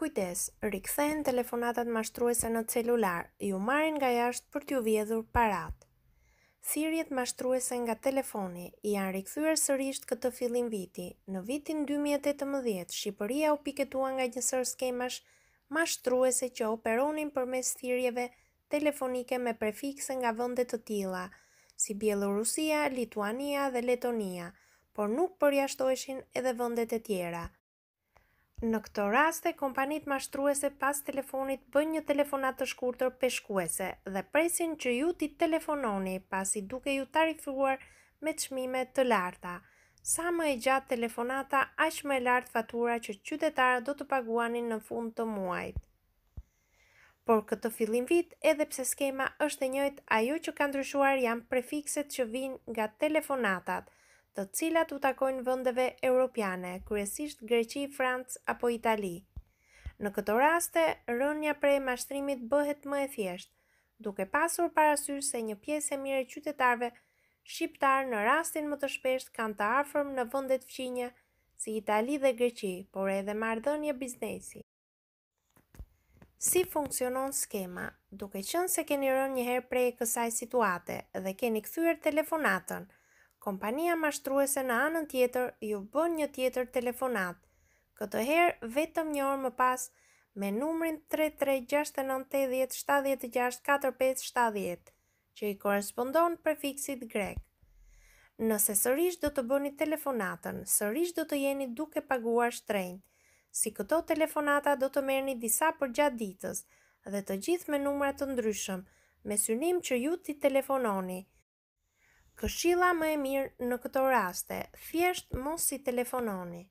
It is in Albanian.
Kujtes, rikthen telefonatat mashtruese në celular, ju marrin nga jashtë për t'ju vjedhur parat. Thirjet mashtruese nga telefoni i janë rikthyer sërish këtë fillim viti. Në vitin 2018, Shqipëria u piketua nga njësër skemash mashtruese që operonin përmes thirrjeve telefonike me prefikse nga vende të tilla, si Bielorusia, Lituania dhe Letonia, por nuk përjashtoheshin edhe vendet e tjera. Në këto raste, kompanit mashtruese pas telefonit bën një telefonat të shkurtër peshkuese dhe presin që ju ti telefononi pasi duke ju tarifuar me shmime të larta. Sa më e gjatë telefonata, aq më e lartë fatura që qytetara do të paguanin në fund të muajt. Por këtë fillim vit, edhe pse skema është e njëjtë, ajo që ka ndryshuar janë prefikset që vijnë nga telefonatat – të cilat u takojnë vendeve europiane, kryesisht Greqi, Francë apo Itali. Në këto raste, rënja prej mashtrimit bëhet më e thjeshtë, duke pasur parasysh se një pjesë e mirë e qytetarëve shqiptar në rastin më të shpesht kanë të afërm në vendet fqinje si Itali dhe Greqi, por edhe marrëdhënie biznesi. Si funksionon skema? Duke qënë se keni rënë njëherë prej kësaj situate dhe keni këthyër telefonatën, Kompania mashtruese në anën tjetër ju bën një tjetër telefonat. Këtë herë vetëm një orë më pas me numrin 3369807647 që i korrespondon prefiksit grek. Nëse sërish do të bëni telefonatën, sërish do të jeni duke paguar shtrejnë, Si këto telefonata do të merrni disa për gjatë ditës dhe të gjithë me numra të ndryshëm, me synim që ju ti telefononi. Këshilla më e mirë në këto raste, thjesht mos i telefononi.